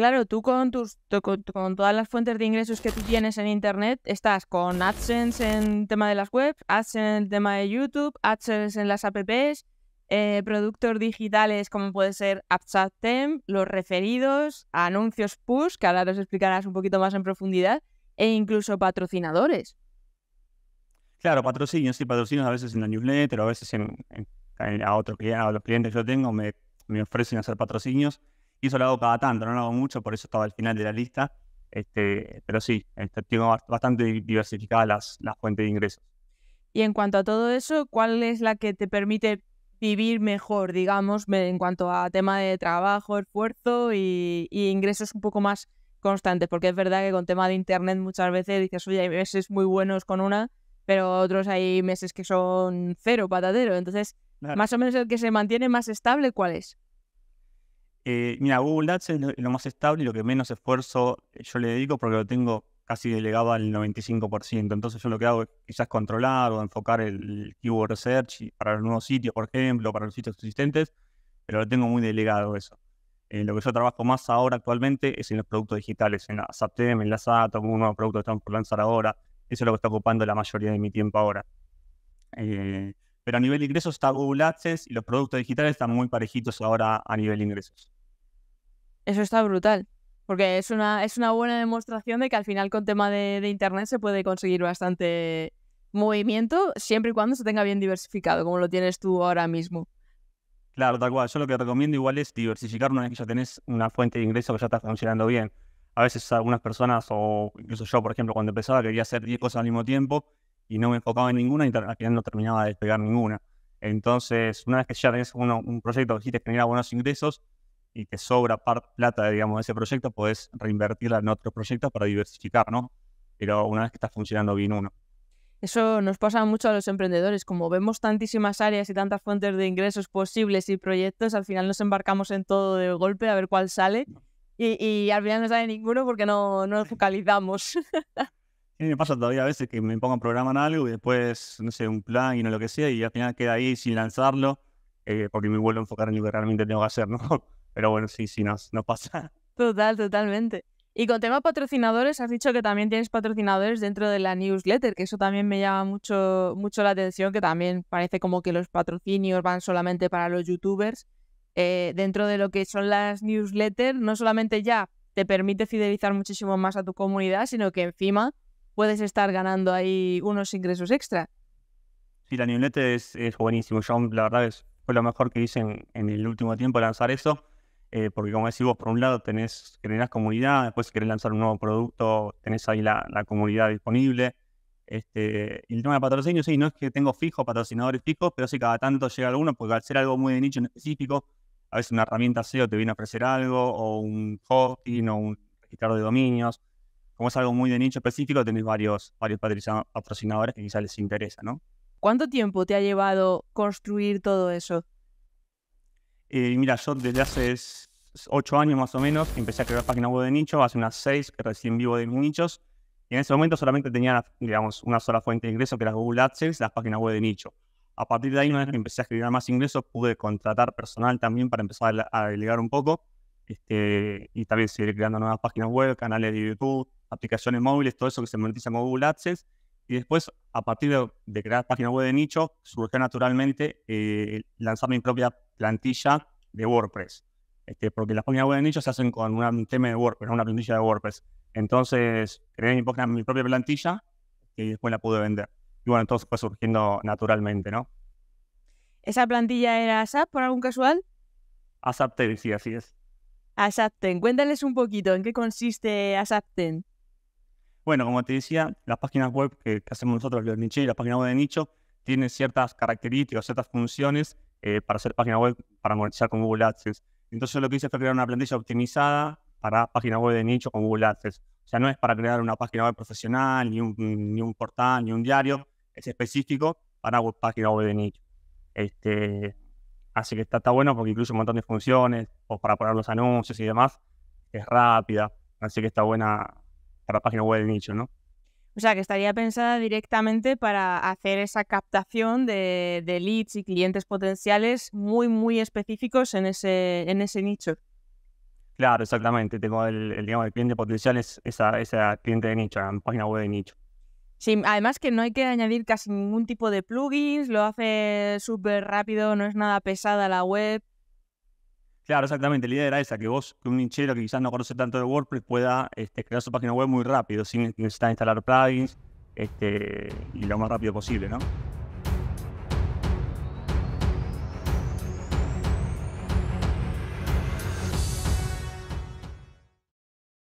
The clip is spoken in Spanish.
Claro, tú con, tus, con, todas las fuentes de ingresos que tú tienes en Internet, estás con AdSense en tema de las webs, AdSense en el tema de YouTube, AdSense en las apps, eh, productos digitales como puede ser Temp, los referidos, anuncios push, que ahora los explicarás un poquito más en profundidad, e incluso patrocinadores. Claro, patrocinios, sí, patrocinios a veces en la newsletter, a veces en, a, otro, a los clientes que yo tengo me, me ofrecen hacer patrocinios y eso lo hago cada tanto, no lo hago mucho, por eso estaba al final de la lista. Este, pero sí, este, tengo bastante diversificadas las, fuentes de ingresos. Y en cuanto a todo eso, ¿cuál es la que te permite vivir mejor, digamos, en cuanto a tema de trabajo, esfuerzo y, y, ingresos un poco más constantes, porque es verdad que con tema de internet muchas veces dices, oye, hay meses muy buenos con una, pero otros hay meses que son cero patadero Entonces, más o menos el que se mantiene más estable, ¿cuál es? Eh, mira, Google Ads es lo, más estable y lo que menos esfuerzo eh, yo le dedico porque lo tengo casi delegado al 95%. Entonces yo lo que hago es quizás controlar o enfocar el, keyword research para los nuevos sitios, por ejemplo, para los sitios existentes, pero lo tengo muy delegado eso. Eh, lo que yo trabajo más ahora actualmente es en los productos digitales, en la SAPTEM, en la SAT, un nuevo producto que estamos por lanzar ahora. Eso es lo que está ocupando la mayoría de mi tiempo ahora. Pero a nivel ingresos está Google Ads y los productos digitales están muy parejitos ahora a nivel ingresos. Eso está brutal, porque es una, es una buena demostración de que al final con tema de, de Internet se puede conseguir bastante movimiento siempre y cuando se tenga bien diversificado, como lo tienes tú ahora mismo. Claro, tal cual. Yo lo que recomiendo igual es diversificar una vez que ya tenés una fuente de ingreso que ya está funcionando bien. A veces algunas personas, o incluso yo, por ejemplo, cuando empezaba, quería hacer 10 cosas al mismo tiempo y no me enfocaba en ninguna y al final no terminaba de despegar ninguna. Entonces, una vez que ya tenés un proyecto que sí te genera buenos ingresos y que sobra parte plata, digamos, de ese proyecto, puedes reinvertirla en otros proyectos para diversificar, ¿no? Pero una vez que está funcionando bien uno. Eso nos pasa mucho a los emprendedores. Como vemos tantísimas áreas y tantas fuentes de ingresos posibles y proyectos, al final nos embarcamos en todo de golpe a ver cuál sale. Y, al final no sale ninguno porque no, no nos focalizamos. me pasa todavía a veces que me pongan a programar algo y después, no sé, un plan y no lo que sea, y al final queda ahí sin lanzarlo, eh, porque me vuelvo a enfocar en lo que realmente tengo que hacer, ¿no? Pero bueno, sí, sí, no no pasa. Total, totalmente. Y con temas patrocinadores, has dicho que también tienes patrocinadores dentro de la newsletter, que eso también me llama mucho, mucho la atención, que también parece como que los patrocinios van solamente para los youtubers. Eh, dentro de lo que son las newsletters, no solamente ya te permite fidelizar muchísimo más a tu comunidad, sino que encima puedes estar ganando ahí unos ingresos extra. Sí, la newsletter es, buenísimo. Yo, la verdad, es, fue lo mejor que hice en, el último tiempo lanzar eso. Eh, porque como decís vos, por un lado tenés, generás comunidad, después si querés lanzar un nuevo producto, tenés ahí la, comunidad disponible. Este, y el tema de patrocinio, sí, no es que tengo fijos, patrocinadores fijos, pero sí cada tanto llega alguno, porque al ser algo muy de nicho en específico, a veces una herramienta SEO te viene a ofrecer algo, o un hosting, o un registrador de dominios como es algo muy de nicho específico, tenéis varios, varios patrocinadores que quizás les interesa, ¿no? ¿Cuánto tiempo te ha llevado construir todo eso? Eh, mira, yo desde hace ocho años más o menos empecé a crear páginas web de nicho, hace unas seis que recién vivo de nichos, y en ese momento solamente tenía, digamos, una sola fuente de ingreso, que era Google AdSense, las páginas web de nicho. A partir de ahí, una vez que empecé a generar más ingresos, pude contratar personal también para empezar a delegar un poco. Este, y también seguir creando nuevas páginas web, canales de YouTube, aplicaciones móviles, todo eso que se monetiza con Google AdSense. Y después, a partir de, crear página web de nicho, surgió naturalmente eh, lanzar mi propia plantilla de WordPress. Este, porque las páginas web de nicho se hacen con un tema de WordPress, una plantilla de WordPress. Entonces, creé mi, propia plantilla y después la pude vender. Y bueno, entonces fue surgiendo naturalmente, ¿no? ¿Esa plantilla era ASAP por algún casual? ASAPTEN, sí, así es. ASAPTEN, cuéntales un poquito, ¿en qué consiste ASAPTEN? Bueno, como te decía, las páginas web que, hacemos nosotros, los nichos y las páginas web de nicho, tienen ciertas características, ciertas funciones eh, para hacer página web, para monetizar con Google AdSense. Entonces lo que hice fue crear una plantilla optimizada para página web de nicho con Google AdSense. O sea, no es para crear una página web profesional, ni un, ni un portal, ni un diario, es específico para página web de nicho. Este, así que está, está bueno porque incluye un montón de funciones, o para poner los anuncios y demás, es rápida, así que está buena la página web de nicho, ¿no? O sea, que estaría pensada directamente para hacer esa captación de, leads y clientes potenciales muy, muy específicos en ese, en ese nicho. Claro, exactamente. Tengo el, cliente potencial, es esa, esa cliente de nicho, la página web de nicho. Sí, además que no hay que añadir casi ningún tipo de plugins, lo hace súper rápido, no es nada pesada la web. Claro, exactamente. La idea era esa, que vos, que un hinchero que quizás no conoce tanto de WordPress, pueda este, crear su página web muy rápido, sin de instalar plugins este, y lo más rápido posible, ¿no?